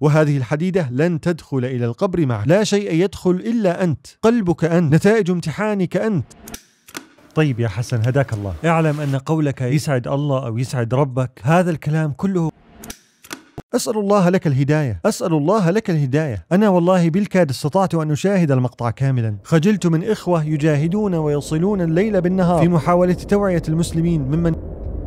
وهذه الحديدة لن تدخل إلى القبر معك لا شيء يدخل إلا أنت قلبك أنت نتائج امتحانك أنت طيب يا حسن هداك الله اعلم أن قولك يسعد الله أو يسعد ربك هذا الكلام كله أسأل الله لك الهداية أسأل الله لك الهداية أنا والله بالكاد استطعت أن أشاهد المقطع كاملا خجلت من إخوة يجاهدون ويصلون الليل بالنهار في محاولة توعية المسلمين ممن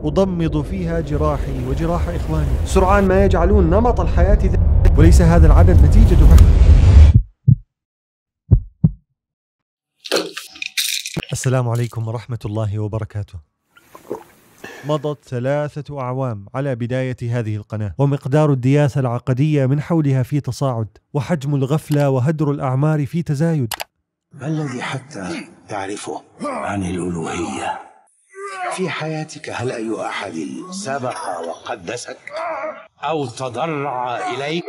أضمد فيها جراحي وجراح إخواني سرعان ما يجعلون نمط الحياة ذا وليس هذا العدد نتيجة فحص السلام عليكم ورحمة الله وبركاته مضت ثلاثة أعوام على بداية هذه القناة ومقدار الدياثة العقدية من حولها في تصاعد وحجم الغفلة وهدر الأعمار في تزايد ما الذي حتى تعرفه عن الألوهية في حياتك هل أي أحد سبح وقدسك أو تضرع إليك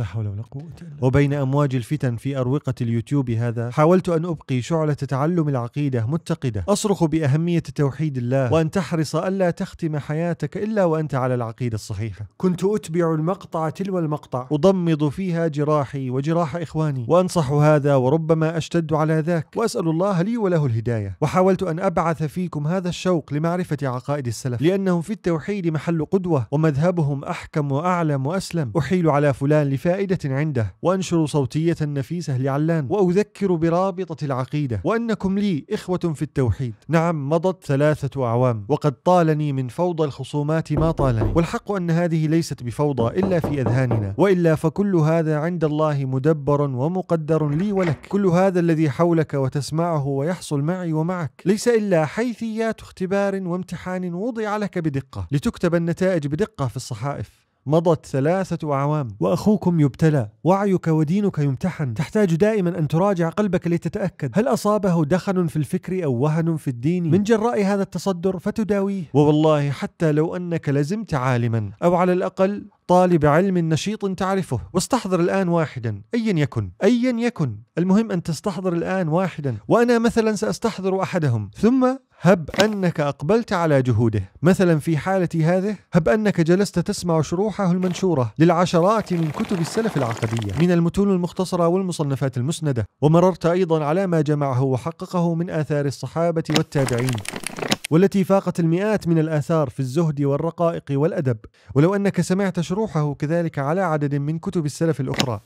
لا حول ولا قوة وبين أمواج الفتن في أروقة اليوتيوب هذا حاولت أن أبقي شعلة تعلم العقيدة متقدة أصرخ بأهمية توحيد الله وأن تحرص ألا تختم حياتك إلا وأنت على العقيدة الصحيحة كنت أتبع المقطع تلو المقطع أضمض فيها جراحي وجراح إخواني وأنصح هذا وربما أشتد على ذاك وأسأل الله لي وله الهداية وحاولت أن أبعث فيكم هذا الشوق لمعرفة عقائد السلف لأنهم في التوحيد محل قدوة ومذهبهم أحكم وأعلم وأسلم أحيل على فلان لفعل فائدة عنده وأنشر صوتية نفيسة لعلان وأذكر برابطة العقيدة وأنكم لي إخوة في التوحيد نعم مضت ثلاثة أعوام وقد طالني من فوضى الخصومات ما طالني والحق أن هذه ليست بفوضى إلا في أذهاننا وإلا فكل هذا عند الله مدبر ومقدر لي ولك كل هذا الذي حولك وتسمعه ويحصل معي ومعك ليس إلا حيثيات اختبار وامتحان وضع لك بدقة لتكتب النتائج بدقة في الصحائف مضت ثلاثة أعوام وأخوكم يبتلى وعيك ودينك يمتحن تحتاج دائما أن تراجع قلبك لتتأكد هل أصابه دخن في الفكر أو وهن في الدين من جراء هذا التصدر فتداويه ووالله حتى لو أنك لزمت عالما أو على الأقل طالب علم نشيط تعرفه واستحضر الآن واحدا أيا يكن أيا يكن المهم أن تستحضر الآن واحدا وأنا مثلا سأستحضر أحدهم ثم هب أنك أقبلت على جهوده مثلا في حالتي هذه هب أنك جلست تسمع شروحه المنشورة للعشرات من كتب السلف العقدية من المتون المختصرة والمصنفات المسندة ومررت أيضا على ما جمعه وحققه من آثار الصحابة والتابعين والتي فاقت المئات من الآثار في الزهد والرقائق والأدب ولو أنك سمعت شروحه كذلك على عدد من كتب السلف الأخرى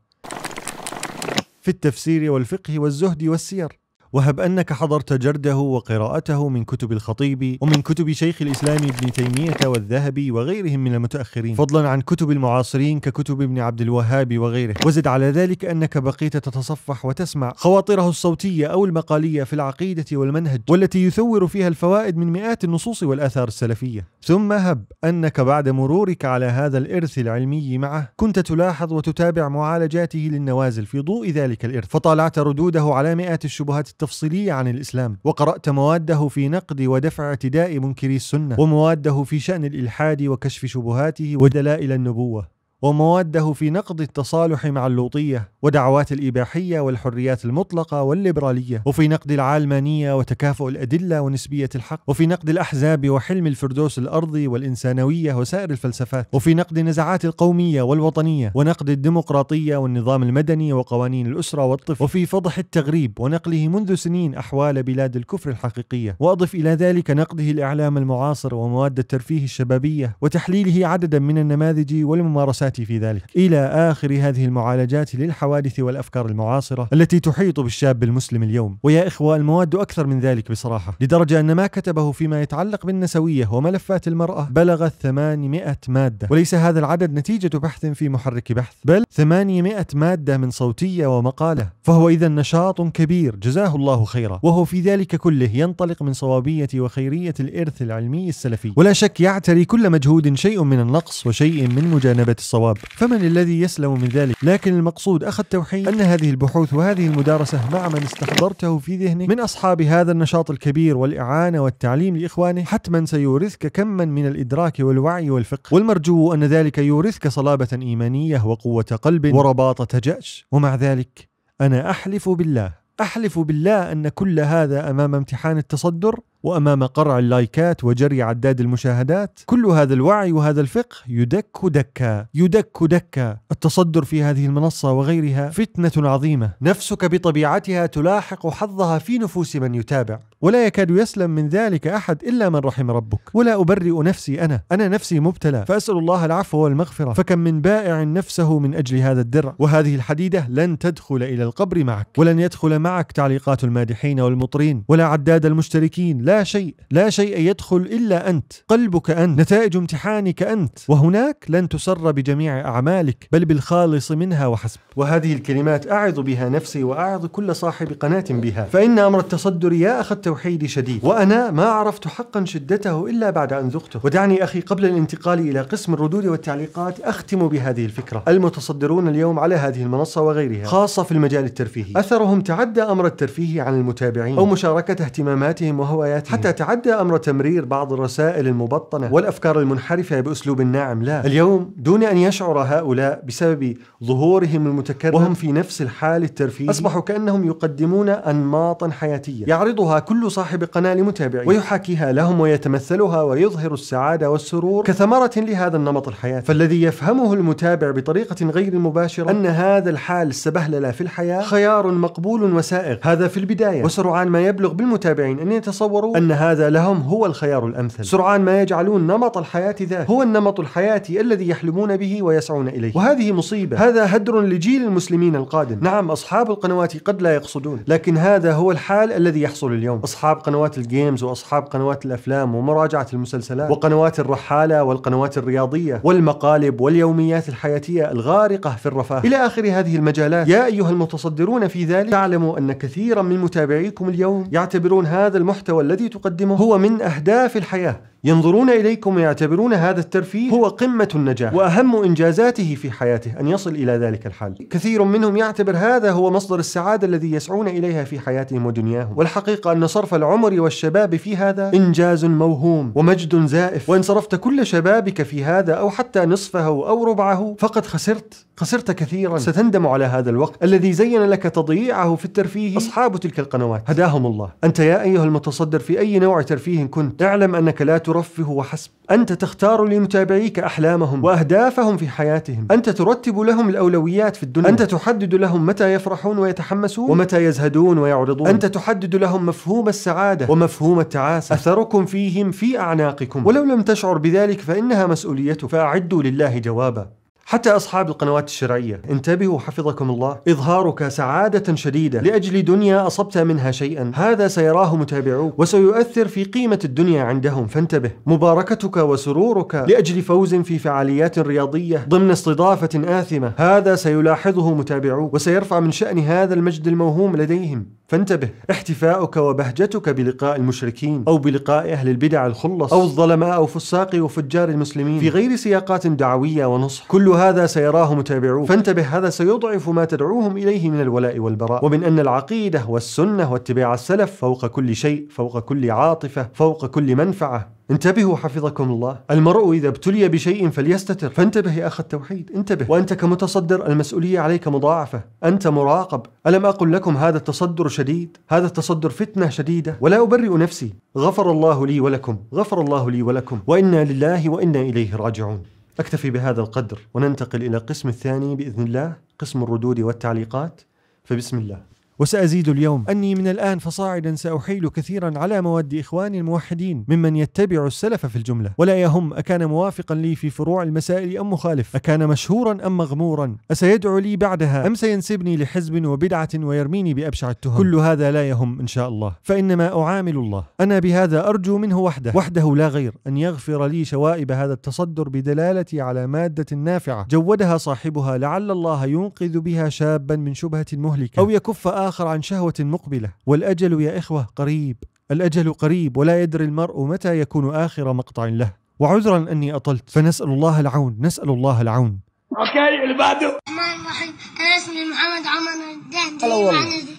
في التفسير والفقه والزهد والسير وهب أنك حضرت جرده وقراءته من كتب الخطيب ومن كتب شيخ الإسلام ابن تيمية والذهبي وغيرهم من المتأخرين فضلا عن كتب المعاصرين ككتب ابن عبد الوهاب وغيره وزد على ذلك أنك بقيت تتصفح وتسمع خواطره الصوتية أو المقالية في العقيدة والمنهج والتي يثور فيها الفوائد من مئات النصوص والآثار السلفية ثم هب أنك بعد مرورك على هذا الإرث العلمي معه كنت تلاحظ وتتابع معالجاته للنوازل في ضوء ذلك الإرث فطالعت ردوده على مئات الشبهات التفصيلية عن الإسلام وقرأت مواده في نقد ودفع اعتداء منكري السنة ومواده في شأن الإلحاد وكشف شبهاته ودلائل النبوة ومواده في نقد التصالح مع اللوطية ودعوات الإباحية والحريات المطلقة والليبرالية وفي نقد العلمانية وتكافؤ الأدلة ونسبية الحق وفي نقد الأحزاب وحلم الفردوس الأرضي والإنسانوية وسائر الفلسفات وفي نقد نزعات القومية والوطنية ونقد الديمقراطية والنظام المدني وقوانين الأسرة والطفل وفي فضح التغريب ونقله منذ سنين أحوال بلاد الكفر الحقيقية وأضف إلى ذلك نقده الإعلام المعاصر ومواد الترفيه الشبابية وتحليله عددا من النماذج والممارسات في ذلك إلى آخر هذه المعالجات للحوادث والأفكار المعاصرة التي تحيط بالشاب المسلم اليوم ويا إخوة المواد أكثر من ذلك بصراحة لدرجة أن ما كتبه فيما يتعلق بالنسوية وملفات المرأة بلغ 800 مادة وليس هذا العدد نتيجة بحث في محرك بحث بل 800 مادة من صوتية ومقالة فهو إذا نشاط كبير جزاه الله خيرا وهو في ذلك كله ينطلق من صوابية وخيرية الإرث العلمي السلفي ولا شك يعتري كل مجهود شيء من النقص وشيء من مجانبة الصواب الصواب فمن الذي يسلم من ذلك لكن المقصود أخ التوحيد أن هذه البحوث وهذه المدارسة مع من استحضرته في ذهنك من أصحاب هذا النشاط الكبير والإعانة والتعليم لإخوانه حتما سيورثك كما من الإدراك والوعي والفقه والمرجو أن ذلك يورثك صلابة إيمانية وقوة قلب ورباطة جأش ومع ذلك أنا أحلف بالله أحلف بالله أن كل هذا أمام امتحان التصدر وامام قرع اللايكات وجري عداد المشاهدات كل هذا الوعي وهذا الفقه يدك دكا يدك دكا التصدر في هذه المنصه وغيرها فتنه عظيمه نفسك بطبيعتها تلاحق حظها في نفوس من يتابع ولا يكاد يسلم من ذلك احد الا من رحم ربك ولا ابرئ نفسي انا انا نفسي مبتلى فاسال الله العفو والمغفره فكم من بائع نفسه من اجل هذا الدرع وهذه الحديده لن تدخل الى القبر معك ولن يدخل معك تعليقات المادحين والمطرين ولا عداد المشتركين لا لا شيء لا شيء يدخل إلا أنت قلبك أنت نتائج امتحانك أنت وهناك لن تسر بجميع أعمالك بل بالخالص منها وحسب وهذه الكلمات أعظ بها نفسي وأعظ كل صاحب قناة بها فإن أمر التصدر يا أخ التوحيد شديد وأنا ما عرفت حقا شدته إلا بعد أن ذقته ودعني أخي قبل الانتقال إلى قسم الردود والتعليقات أختم بهذه الفكرة المتصدرون اليوم على هذه المنصة وغيرها خاصة في المجال الترفيهي أثرهم تعدى أمر الترفيه عن المتابعين أو مشاركة اهتماماتهم وهواياتهم حياتي حتى تعدى أمر تمرير بعض الرسائل المبطنة والأفكار المنحرفة بأسلوب ناعم لا اليوم دون أن يشعر هؤلاء بسبب ظهورهم المتكرر وهم في نفس الحال الترفيهي أصبحوا كأنهم يقدمون أنماطا حياتية يعرضها كل صاحب قناة لمتابعيه ويحاكيها لهم ويتمثلها ويظهر السعادة والسرور كثمرة لهذا النمط الحياتي فالذي يفهمه المتابع بطريقة غير مباشرة أن هذا الحال السبهللة في الحياة خيار مقبول وسائغ هذا في البداية وسرعان ما يبلغ بالمتابعين أن يتصوروا أن هذا لهم هو الخيار الأمثل سرعان ما يجعلون نمط الحياة ذاته هو النمط الحياتي الذي يحلمون به ويسعون إليه وهذه مصيبة هذا هدر لجيل المسلمين القادم نعم أصحاب القنوات قد لا يقصدون لكن هذا هو الحال الذي يحصل اليوم أصحاب قنوات الجيمز وأصحاب قنوات الأفلام ومراجعة المسلسلات وقنوات الرحالة والقنوات الرياضية والمقالب واليوميات الحياتية الغارقة في الرفاه إلى آخر هذه المجالات يا أيها المتصدرون في ذلك تعلموا أن كثيرا من متابعيكم اليوم يعتبرون هذا المحتوى الذي الذي تقدمه هو من أهداف الحياة ينظرون إليكم ويعتبرون هذا الترفيه هو قمة النجاح وأهم إنجازاته في حياته أن يصل إلى ذلك الحال كثير منهم يعتبر هذا هو مصدر السعادة الذي يسعون إليها في حياتهم ودنياهم والحقيقة أن صرف العمر والشباب في هذا إنجاز موهوم ومجد زائف وإن صرفت كل شبابك في هذا أو حتى نصفه أو ربعه فقد خسرت خسرت كثيرا ستندم على هذا الوقت الذي زين لك تضييعه في الترفيه أصحاب تلك القنوات هداهم الله أنت يا أيها المتصدر في أي نوع ترفيه كنت اعلم أنك لا ترى ترفه وحسب أنت تختار لمتابعيك أحلامهم وأهدافهم في حياتهم أنت ترتب لهم الأولويات في الدنيا أنت تحدد لهم متى يفرحون ويتحمسون ومتى يزهدون ويعرضون أنت تحدد لهم مفهوم السعادة ومفهوم التعاسة أثركم فيهم في أعناقكم ولو لم تشعر بذلك فإنها مسؤوليتك فأعدوا لله جوابا حتى أصحاب القنوات الشرعية انتبهوا حفظكم الله إظهارك سعادة شديدة لأجل دنيا أصبت منها شيئا هذا سيراه متابعوك وسيؤثر في قيمة الدنيا عندهم فانتبه مباركتك وسرورك لأجل فوز في فعاليات رياضية ضمن استضافة آثمة هذا سيلاحظه متابعوك وسيرفع من شأن هذا المجد الموهوم لديهم فانتبه احتفاؤك وبهجتك بلقاء المشركين أو بلقاء أهل البدع الخلص أو الظلماء فساق وفجار المسلمين في غير سياقات دعوية ونصح كل هذا سيراه متابعوك فانتبه هذا سيضعف ما تدعوهم إليه من الولاء والبراء ومن أن العقيدة والسنة واتباع السلف فوق كل شيء فوق كل عاطفة فوق كل منفعة انتبهوا حفظكم الله المرء إذا ابتلي بشيء فليستتر فانتبه يا أخ التوحيد انتبه وأنت كمتصدر المسؤولية عليك مضاعفة أنت مراقب ألم أقل لكم هذا التصدر شديد هذا التصدر فتنة شديدة ولا أبرئ نفسي غفر الله لي ولكم غفر الله لي ولكم وإنا لله وإنا إليه راجعون أكتفي بهذا القدر وننتقل إلى القسم الثاني بإذن الله قسم الردود والتعليقات فبسم الله وسأزيد اليوم أني من الآن فصاعدا سأحيل كثيرا على مواد إخواني الموحدين ممن يتبع السلف في الجملة ولا يهم أكان موافقا لي في فروع المسائل أم مخالف أكان مشهورا أم مغمورا أسيدعو لي بعدها أم سينسبني لحزب وبدعة ويرميني بأبشع التهم كل هذا لا يهم إن شاء الله فإنما أعامل الله أنا بهذا أرجو منه وحده وحده لا غير أن يغفر لي شوائب هذا التصدر بدلالتي على مادة نافعة جودها صاحبها لعل الله ينقذ بها شابا من شبهة مهلكة أو يكف آخر عن شهوة مقبلة والأجل يا إخوة قريب الأجل قريب ولا يدري المرء متى يكون آخر مقطع له وعذرا أني أطلت فنسأل الله العون نسأل الله العون اوكي اللي بعده انا اسمي محمد عمر الدهدي معنا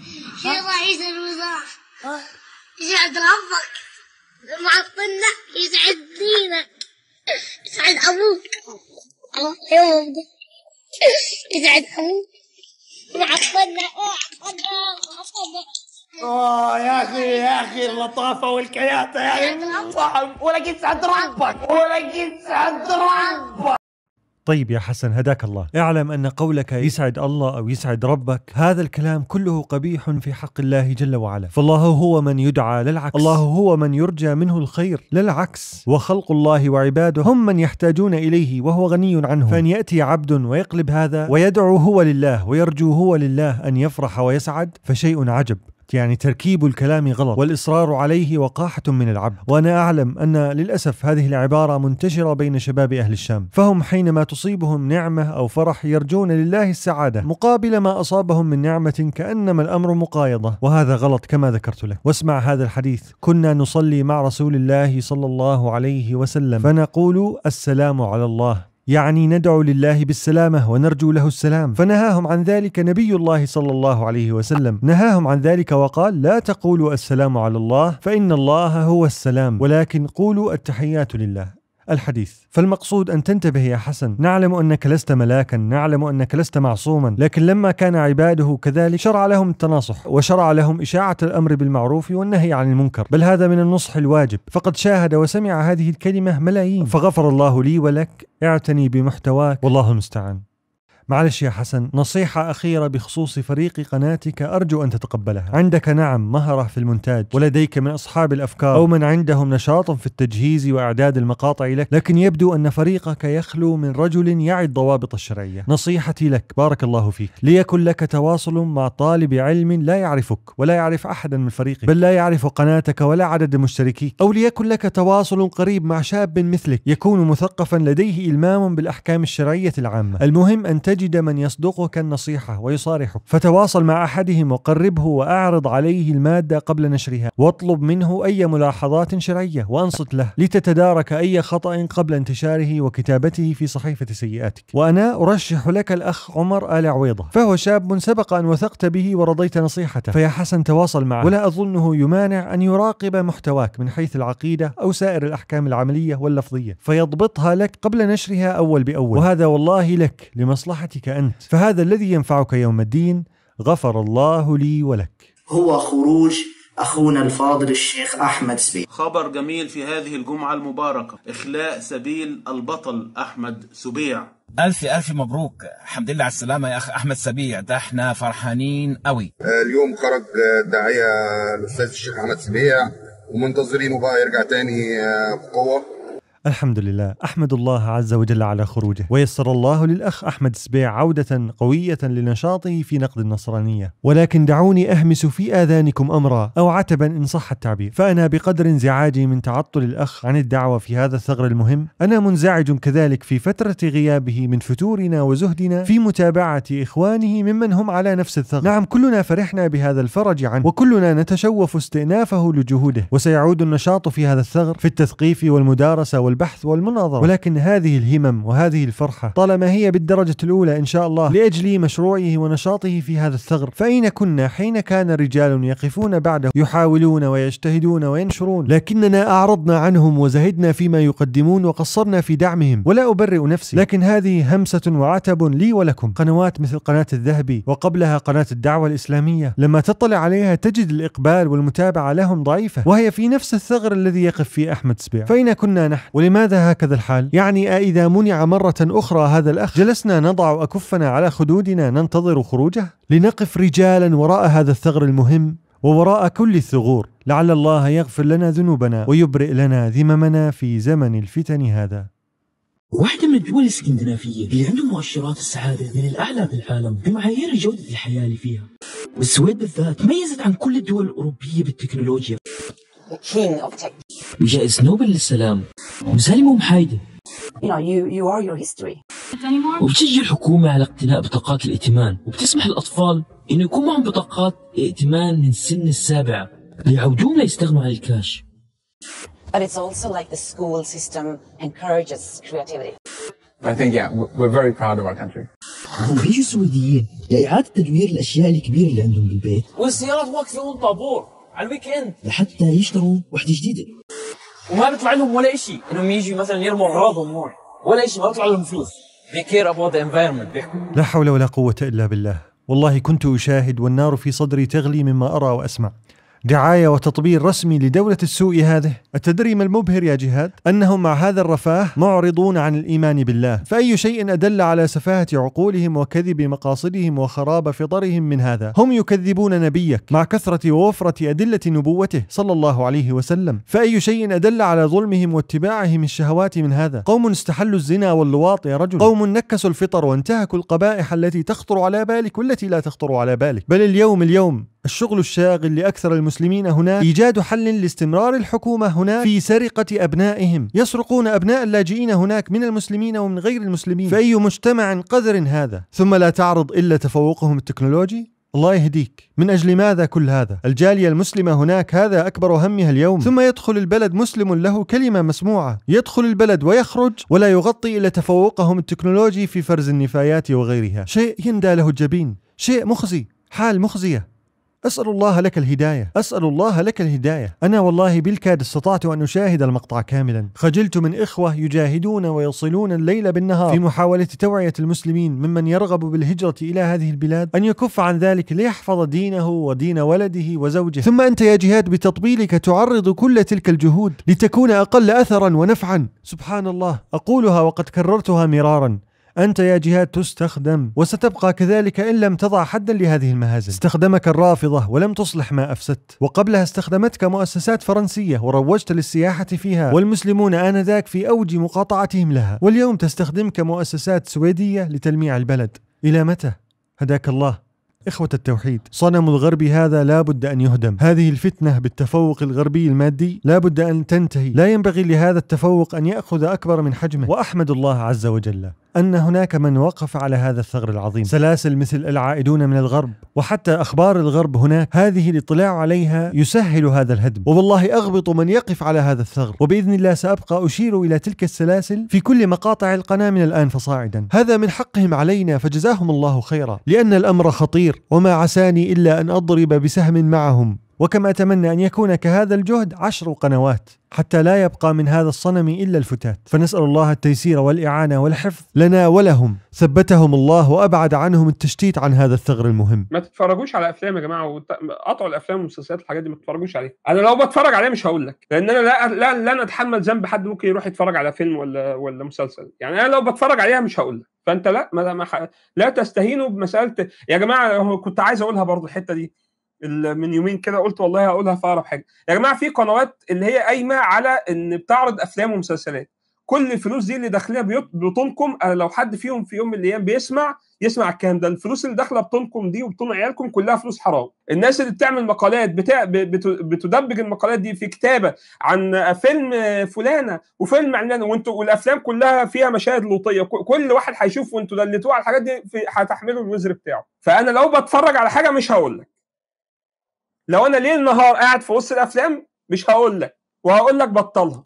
رئيس الوزراء يسعد ربك معطلنا يسعد دينك يسعد ابوك يسعد ابوك آه، يا اخي يا اخي اللطافه والكياته يا اخي ولا كنت سعد ربك ولا كنت سعد ربك طيب يا حسن هداك الله اعلم أن قولك يسعد الله أو يسعد ربك هذا الكلام كله قبيح في حق الله جل وعلا فالله هو من يدعى للعكس الله هو من يرجى منه الخير للعكس وخلق الله وعباده هم من يحتاجون إليه وهو غني عنهم فأن يأتي عبد ويقلب هذا ويدعو هو لله ويرجو هو لله أن يفرح ويسعد فشيء عجب يعني تركيب الكلام غلط والإصرار عليه وقاحة من العبد وأنا أعلم أن للأسف هذه العبارة منتشرة بين شباب أهل الشام فهم حينما تصيبهم نعمة أو فرح يرجون لله السعادة مقابل ما أصابهم من نعمة كأنما الأمر مقايضة وهذا غلط كما ذكرت لك واسمع هذا الحديث كنا نصلي مع رسول الله صلى الله عليه وسلم فنقول السلام على الله يعني ندعو لله بالسلامه ونرجو له السلام فنهاهم عن ذلك نبي الله صلى الله عليه وسلم نهاهم عن ذلك وقال لا تقولوا السلام على الله فان الله هو السلام ولكن قولوا التحيات لله الحديث فالمقصود أن تنتبه يا حسن نعلم أنك لست ملاكا نعلم أنك لست معصوما لكن لما كان عباده كذلك شرع لهم التناصح وشرع لهم إشاعة الأمر بالمعروف والنهي عن المنكر بل هذا من النصح الواجب فقد شاهد وسمع هذه الكلمة ملايين فغفر الله لي ولك اعتني بمحتواك والله المستعان معلش يا حسن نصيحة أخيرة بخصوص فريق قناتك أرجو أن تتقبلها عندك نعم مهرة في المونتاج ولديك من أصحاب الأفكار أو من عندهم نشاط في التجهيز وإعداد المقاطع لك لكن يبدو أن فريقك يخلو من رجل يعي الضوابط الشرعية نصيحتي لك بارك الله فيك ليكن لك تواصل مع طالب علم لا يعرفك ولا يعرف أحدا من فريقك بل لا يعرف قناتك ولا عدد مشتركيك أو ليكن لك تواصل قريب مع شاب مثلك يكون مثقفا لديه إلمام بالأحكام الشرعية العامة المهم أن تجد من يصدقك النصيحة ويصارحك فتواصل مع أحدهم وقربه وأعرض عليه المادة قبل نشرها واطلب منه أي ملاحظات شرعية وأنصت له لتتدارك أي خطأ قبل انتشاره وكتابته في صحيفة سيئاتك وأنا أرشح لك الأخ عمر آل عويضة فهو شاب سبق أن وثقت به ورضيت نصيحته فيا حسن تواصل معه ولا أظنه يمانع أن يراقب محتواك من حيث العقيدة أو سائر الأحكام العملية واللفظية فيضبطها لك قبل نشرها أول بأول وهذا والله لك لمصلحة مصلحتك انت فهذا الذي ينفعك يوم الدين غفر الله لي ولك هو خروج أخونا الفاضل الشيخ أحمد سبيل خبر جميل في هذه الجمعة المباركة إخلاء سبيل البطل أحمد سبيع ألف ألف مبروك الحمد لله على السلامة يا أخ أحمد سبيع ده احنا فرحانين قوي آه، اليوم خرج آه، داعية الأستاذ الشيخ أحمد سبيع ومنتظرينه بقى يرجع تاني آه، بقوة الحمد لله أحمد الله عز وجل على خروجه ويسر الله للأخ أحمد سبيع عودة قوية لنشاطه في نقد النصرانية ولكن دعوني أهمس في آذانكم أمرا أو عتبا إن صح التعبير فأنا بقدر انزعاجي من تعطل الأخ عن الدعوة في هذا الثغر المهم أنا منزعج كذلك في فترة غيابه من فتورنا وزهدنا في متابعة إخوانه ممن هم على نفس الثغر نعم كلنا فرحنا بهذا الفرج عنه وكلنا نتشوف استئنافه لجهوده وسيعود النشاط في هذا الثغر في التثقيف والمدارسة وال والبحث والمناظرة ولكن هذه الهمم وهذه الفرحة طالما هي بالدرجة الأولى إن شاء الله لأجل مشروعه ونشاطه في هذا الثغر فأين كنا حين كان رجال يقفون بعده يحاولون ويجتهدون وينشرون لكننا أعرضنا عنهم وزهدنا فيما يقدمون وقصرنا في دعمهم ولا أبرئ نفسي لكن هذه همسة وعتب لي ولكم قنوات مثل قناة الذهبي وقبلها قناة الدعوة الإسلامية لما تطلع عليها تجد الإقبال والمتابعة لهم ضعيفة وهي في نفس الثغر الذي يقف فيه أحمد سبيع فأين كنا نحن ولماذا هكذا الحال؟ يعني إذا منع مرة أخرى هذا الأخ جلسنا نضع أكفنا على خدودنا ننتظر خروجه؟ لنقف رجالا وراء هذا الثغر المهم ووراء كل الثغور لعل الله يغفر لنا ذنوبنا ويبرئ لنا ذممنا في زمن الفتن هذا واحدة من الدول الاسكندنافية اللي عندهم مؤشرات السعادة من الأعلى في العالم بمعايير جودة الحياة اللي فيها والسويد بالذات تميزت عن كل الدول الأوروبية بالتكنولوجيا king of tech. بجائزة نوبل للسلام مسالمة ومحايدة you know you you are your history. وبتشجع الحكومة على اقتناء بطاقات الائتمان وبتسمح للأطفال إنه يكون معهم بطاقات ائتمان من سن السابعة ليعودوهم ليستغنوا عن الكاش. But it's also like the school system encourages creativity. I think yeah, we're very proud of our country. وبيجوا سويديين لإعادة تدوير الأشياء الكبيرة اللي عندهم بالبيت. والسيارات واقفة طابور. على الويك اند لحتى يشتروا وحده جديده وما بيطلع لهم ولا شيء انهم يجي مثلا يرموا اغراضهم هون ولا شيء ما بيطلع لهم فلوس كير ابوت ذا انفايرمنت بيحكوا لا حول ولا قوه الا بالله والله كنت أشاهد والنار في صدري تغلي مما أرى وأسمع دعاية وتطبيل رسمي لدولة السوء هذه التدري ما المبهر يا جهاد أنهم مع هذا الرفاه معرضون عن الإيمان بالله فأي شيء أدل على سفاهة عقولهم وكذب مقاصدهم وخراب فطرهم من هذا هم يكذبون نبيك مع كثرة ووفرة أدلة نبوته صلى الله عليه وسلم فأي شيء أدل على ظلمهم واتباعهم الشهوات من هذا قوم استحلوا الزنا واللواط يا رجل قوم نكسوا الفطر وانتهكوا القبائح التي تخطر على بالك والتي لا تخطر على بالك بل اليوم اليوم الشغل الشاغل لأكثر المسلمين هناك إيجاد حل لاستمرار الحكومة هناك في سرقة أبنائهم يسرقون أبناء اللاجئين هناك من المسلمين ومن غير المسلمين فأي مجتمع قذر هذا ثم لا تعرض إلا تفوقهم التكنولوجي الله يهديك من أجل ماذا كل هذا الجالية المسلمة هناك هذا أكبر همها اليوم ثم يدخل البلد مسلم له كلمة مسموعة يدخل البلد ويخرج ولا يغطي إلا تفوقهم التكنولوجي في فرز النفايات وغيرها شيء يندى له الجبين شيء مخزي حال مخزيه أسأل الله لك الهداية أسأل الله لك الهداية أنا والله بالكاد استطعت أن أشاهد المقطع كاملا خجلت من إخوة يجاهدون ويصلون الليل بالنهار في محاولة توعية المسلمين ممن يرغب بالهجرة إلى هذه البلاد أن يكف عن ذلك ليحفظ دينه ودين ولده وزوجه ثم أنت يا جهاد بتطبيلك تعرض كل تلك الجهود لتكون أقل أثرا ونفعا سبحان الله أقولها وقد كررتها مرارا أنت يا جهاد تستخدم وستبقى كذلك إن لم تضع حدا لهذه المهازل استخدمك الرافضة ولم تصلح ما أفسدت وقبلها استخدمتك مؤسسات فرنسية وروجت للسياحة فيها والمسلمون آنذاك في أوج مقاطعتهم لها واليوم تستخدمك مؤسسات سويدية لتلميع البلد إلى متى؟ هداك الله إخوة التوحيد صنم الغرب هذا لا بد أن يهدم هذه الفتنة بالتفوق الغربي المادي لا بد أن تنتهي لا ينبغي لهذا التفوق أن يأخذ أكبر من حجمه وأحمد الله عز وجل أن هناك من وقف على هذا الثغر العظيم سلاسل مثل العائدون من الغرب وحتى أخبار الغرب هناك هذه الاطلاع عليها يسهل هذا الهدم ووالله أغبط من يقف على هذا الثغر وبإذن الله سأبقى أشير إلى تلك السلاسل في كل مقاطع القناة من الآن فصاعدا هذا من حقهم علينا فجزاهم الله خيرا لأن الأمر خطير وما عساني إلا أن أضرب بسهم معهم وكم أتمنى أن يكون كهذا الجهد عشر قنوات حتى لا يبقى من هذا الصنم إلا الفتات فنسأل الله التيسير والإعانة والحفظ لنا ولهم ثبتهم الله وأبعد عنهم التشتيت عن هذا الثغر المهم ما تتفرجوش على أفلام يا جماعة قطعوا الأفلام والمسلسلات الحاجات دي ما تتفرجوش عليها أنا لو بتفرج عليها مش هقول لك لأن أنا لا لا, لا أتحمل ذنب حد ممكن يروح يتفرج على فيلم ولا ولا مسلسل يعني أنا لو بتفرج عليها مش هقول لك فأنت لا ما لا تستهينوا بمسألة يا جماعة كنت عايز أقولها برضه الحتة دي من يومين كده قلت والله هقولها في اقرب حاجه يا جماعه في قنوات اللي هي قايمه على ان بتعرض افلام ومسلسلات كل الفلوس دي اللي داخلها بتنكم آه، لو حد فيهم في يوم من الايام بيسمع يسمع الكلام ده الفلوس اللي داخله بطونكم دي وبطون عيالكم كلها فلوس حرام الناس اللي بتعمل مقالات بتاع بتدبج المقالات دي في كتابه عن آه، فيلم آه، فلانه وفيلم علانه وانتوا والافلام كلها فيها مشاهد لوطيه كل واحد هيشوف وانتوا دلتوه على الحاجات دي هتحملوا الوزر بتاعه فانا لو بتفرج على حاجه مش هقول لك لو انا ليل نهار قاعد في وسط الافلام مش هقول لك وهقول لك بطلها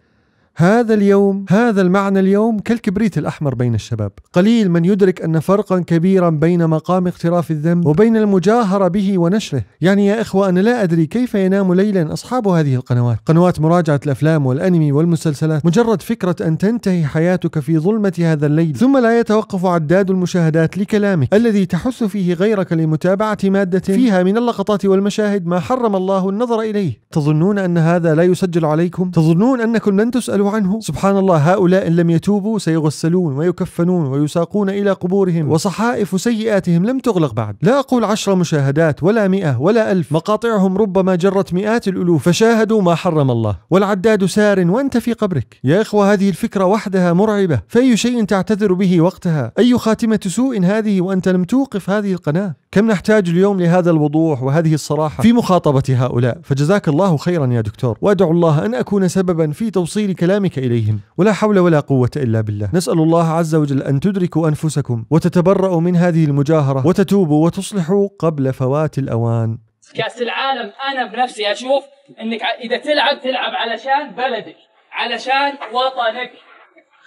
هذا اليوم هذا المعنى اليوم كالكبريت الأحمر بين الشباب قليل من يدرك أن فرقا كبيرا بين مقام اقتراف الذنب وبين المجاهرة به ونشره يعني يا إخوة أنا لا أدري كيف ينام ليلا أصحاب هذه القنوات قنوات مراجعة الأفلام والأنمي والمسلسلات مجرد فكرة أن تنتهي حياتك في ظلمة هذا الليل ثم لا يتوقف عداد المشاهدات لكلامك الذي تحث فيه غيرك لمتابعة مادة فيها من اللقطات والمشاهد ما حرم الله النظر إليه تظنون أن هذا لا يسجل عليكم تظنون أنكم لن تسألوا عنه سبحان الله هؤلاء إن لم يتوبوا سيغسلون ويكفنون ويساقون إلى قبورهم وصحائف سيئاتهم لم تغلق بعد لا أقول عشر مشاهدات ولا مئة ولا ألف مقاطعهم ربما جرت مئات الألوف فشاهدوا ما حرم الله والعداد سار وأنت في قبرك يا إخوة هذه الفكرة وحدها مرعبة فأي شيء تعتذر به وقتها أي خاتمة سوء هذه وأنت لم توقف هذه القناة كم نحتاج اليوم لهذا الوضوح وهذه الصراحة في مخاطبة هؤلاء فجزاك الله خيرا يا دكتور وأدعو الله أن أكون سببا في توصيل كلامك إليهم ولا حول ولا قوة إلا بالله نسأل الله عز وجل أن تدركوا أنفسكم وتتبرأوا من هذه المجاهرة وتتوبوا وتصلحوا قبل فوات الأوان كأس العالم أنا بنفسي أشوف أنك إذا تلعب تلعب علشان بلدك علشان وطنك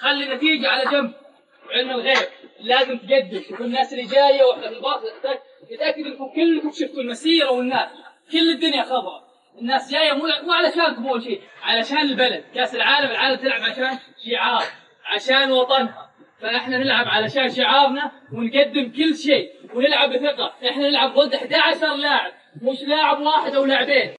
خلي النتيجة على جنب علم الغيب لازم تقدم تكون الناس اللي جاية واحنا في الباص يتاكد انكم كلكم شفتوا المسيره والناس كل الدنيا خضراء الناس جايه مو مو علشانكم اول شيء علشان البلد كاس العالم العالم تلعب عشان شعار عشان وطنها فاحنا نلعب علشان شعارنا ونقدم كل شيء ونلعب بثقه احنا نلعب ضد 11 لاعب مش لاعب واحد او لاعبين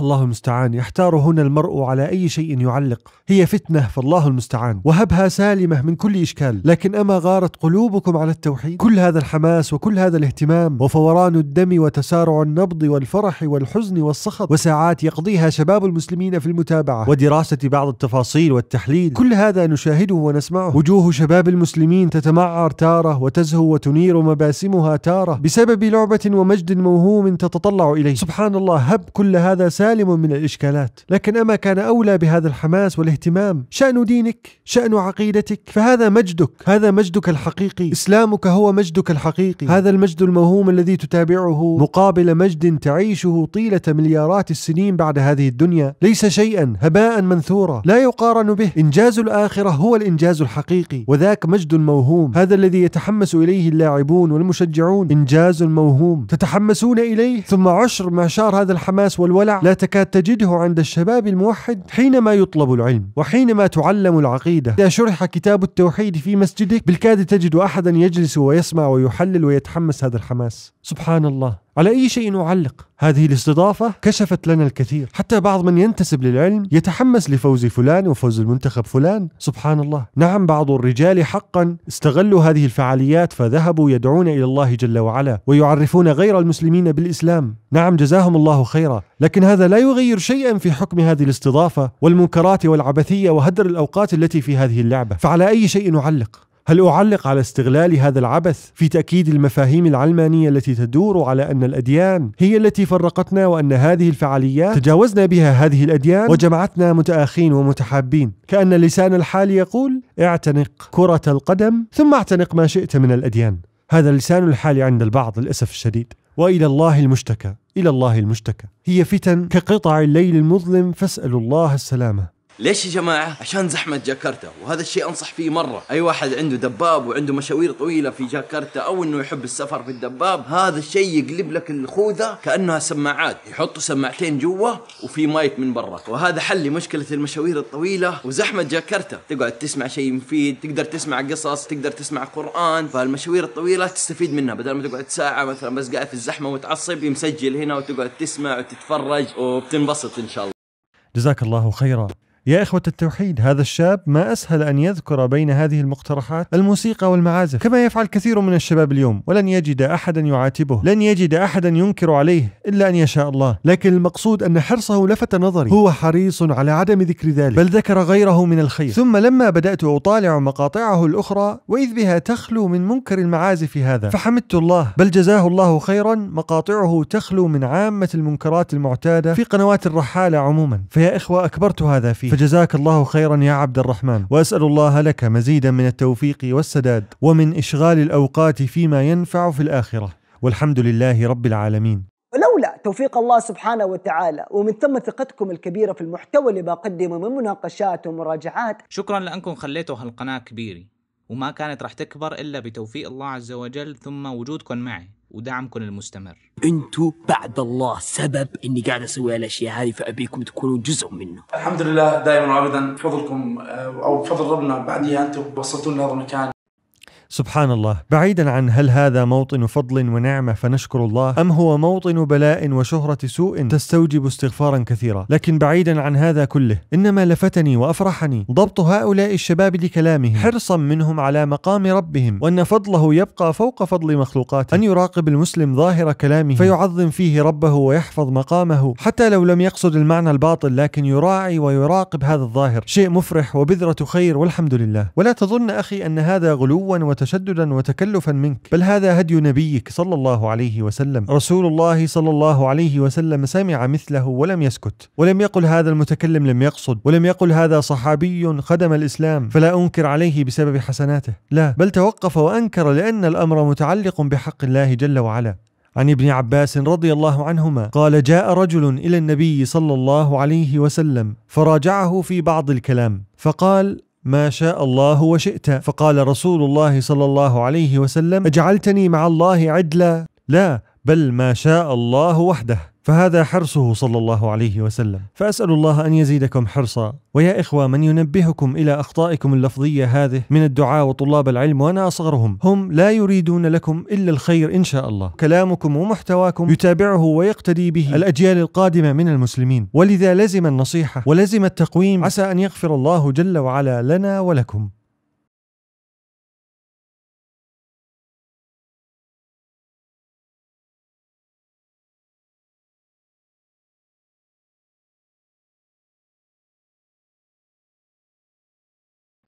الله المستعان يحتار هنا المرء على أي شيء يعلق هي فتنة فالله المستعان وهبها سالمة من كل إشكال لكن أما غارت قلوبكم على التوحيد كل هذا الحماس وكل هذا الاهتمام وفوران الدم وتسارع النبض والفرح والحزن والسخط وساعات يقضيها شباب المسلمين في المتابعة ودراسة بعض التفاصيل والتحليل كل هذا نشاهده ونسمعه وجوه شباب المسلمين تتمعر تارة وتزهو وتنير مباسمها تارة بسبب لعبة ومجد موهوم تتطلع إليه سبحان الله هب كل هذا سالم من الإشكالات لكن أما كان أولى بهذا الحماس والاهتمام شأن دينك شأن عقيدتك فهذا مجدك هذا مجدك الحقيقي إسلامك هو مجدك الحقيقي هذا المجد الموهوم الذي تتابعه مقابل مجد تعيشه طيلة مليارات السنين بعد هذه الدنيا ليس شيئا هباء منثورا لا يقارن به إنجاز الآخرة هو الإنجاز الحقيقي وذاك مجد موهوم هذا الذي يتحمس إليه اللاعبون والمشجعون إنجاز موهوم تتحمسون إليه ثم عشر معشار هذا الحماس والولع لا تكاد تجده عند الشباب الموحد حينما يطلب العلم وحينما تعلم العقيدة إذا شرح كتاب التوحيد في مسجدك بالكاد تجد أحدا يجلس ويسمع ويحلل ويتحمس هذا الحماس سبحان الله على أي شيء أعلق هذه الاستضافة كشفت لنا الكثير حتى بعض من ينتسب للعلم يتحمس لفوز فلان وفوز المنتخب فلان سبحان الله نعم بعض الرجال حقا استغلوا هذه الفعاليات فذهبوا يدعون إلى الله جل وعلا ويعرفون غير المسلمين بالإسلام نعم جزاهم الله خيرا لكن هذا لا يغير شيئا في حكم هذه الاستضافة والمنكرات والعبثية وهدر الأوقات التي في هذه اللعبة فعلى أي شيء نعلق هل أعلق على استغلال هذا العبث في تأكيد المفاهيم العلمانية التي تدور على أن الأديان هي التي فرقتنا وأن هذه الفعاليات تجاوزنا بها هذه الأديان وجمعتنا متآخين ومتحابين كأن لسان الحال يقول اعتنق كرة القدم ثم اعتنق ما شئت من الأديان هذا لسان الحال عند البعض للأسف الشديد والى الله المشتكى الى الله المشتكى هي فتن كقطع الليل المظلم فاسالوا الله السلامه ليش يا جماعة؟ عشان زحمة جاكرتا وهذا الشيء أنصح فيه مرة أي واحد عنده دباب وعنده مشاوير طويلة في جاكرتا أو أنه يحب السفر في الدباب هذا الشيء يقلب لك الخوذة كأنها سماعات يحطوا سماعتين جوا وفي مايك من برا وهذا حل لمشكلة المشاوير الطويلة وزحمة جاكرتا تقعد تسمع شيء مفيد تقدر تسمع قصص تقدر تسمع قرآن فالمشاوير الطويلة تستفيد منها بدل ما تقعد ساعة مثلا بس قاعد في الزحمة وتعصب مسجل هنا وتقعد تسمع وتتفرج وبتنبسط إن شاء الله جزاك الله خيرا يا إخوة التوحيد هذا الشاب ما أسهل أن يذكر بين هذه المقترحات الموسيقى والمعازف كما يفعل كثير من الشباب اليوم ولن يجد أحدا يعاتبه لن يجد أحدا ينكر عليه إلا أن يشاء الله لكن المقصود أن حرصه لفت نظري هو حريص على عدم ذكر ذلك بل ذكر غيره من الخير ثم لما بدأت أطالع مقاطعه الأخرى وإذ بها تخلو من منكر المعازف هذا فحمدت الله بل جزاه الله خيرا مقاطعه تخلو من عامة المنكرات المعتادة في قنوات الرحالة عموما فيا إخوة أكبرت هذا فيه فجزاك الله خيرا يا عبد الرحمن واسال الله لك مزيدا من التوفيق والسداد ومن اشغال الاوقات فيما ينفع في الاخره والحمد لله رب العالمين لولا توفيق الله سبحانه وتعالى ومن ثم ثقتكم الكبيرة في المحتوى اللي بقدمه من مناقشات ومراجعات شكرا لأنكم خليتوا هالقناة كبيرة وما كانت رح تكبر إلا بتوفيق الله عز وجل ثم وجودكم معي ودعمكم المستمر انتوا بعد الله سبب اني قاعد اسوي الاشياء هذه فابيكم تكونوا جزء منه الحمد لله دائما وابدا بفضلكم آه، او بفضل ربنا بعديها انتم وصلتوا لهذا المكان سبحان الله بعيدا عن هل هذا موطن فضل ونعمة فنشكر الله أم هو موطن بلاء وشهرة سوء تستوجب استغفارا كثيرا لكن بعيدا عن هذا كله إنما لفتني وأفرحني ضبط هؤلاء الشباب لكلامهم حرصا منهم على مقام ربهم وأن فضله يبقى فوق فضل مخلوقاته أن يراقب المسلم ظاهر كلامه فيعظم فيه ربه ويحفظ مقامه حتى لو لم يقصد المعنى الباطل لكن يراعي ويراقب هذا الظاهر شيء مفرح وبذرة خير والحمد لله ولا تظن أخي أن هذا غلوا وت تشددا وتكلفا منك بل هذا هدي نبيك صلى الله عليه وسلم رسول الله صلى الله عليه وسلم سمع مثله ولم يسكت ولم يقل هذا المتكلم لم يقصد ولم يقل هذا صحابي خدم الإسلام فلا أنكر عليه بسبب حسناته لا بل توقف وأنكر لأن الأمر متعلق بحق الله جل وعلا عن ابن عباس رضي الله عنهما قال جاء رجل الى النبي صلى الله عليه وسلم فراجعه في بعض الكلام فقال ما شاء الله وشئت فقال رسول الله صلى الله عليه وسلم اجعلتني مع الله عدلا لا بل ما شاء الله وحده فهذا حرصه صلى الله عليه وسلم فأسأل الله أن يزيدكم حرصا ويا إخوة من ينبهكم إلى أخطائكم اللفظية هذه من الدعاء وطلاب العلم وأنا أصغرهم هم لا يريدون لكم إلا الخير إن شاء الله كلامكم ومحتواكم يتابعه ويقتدي به الأجيال القادمة من المسلمين ولذا لزم النصيحة ولزم التقويم عسى أن يغفر الله جل وعلا لنا ولكم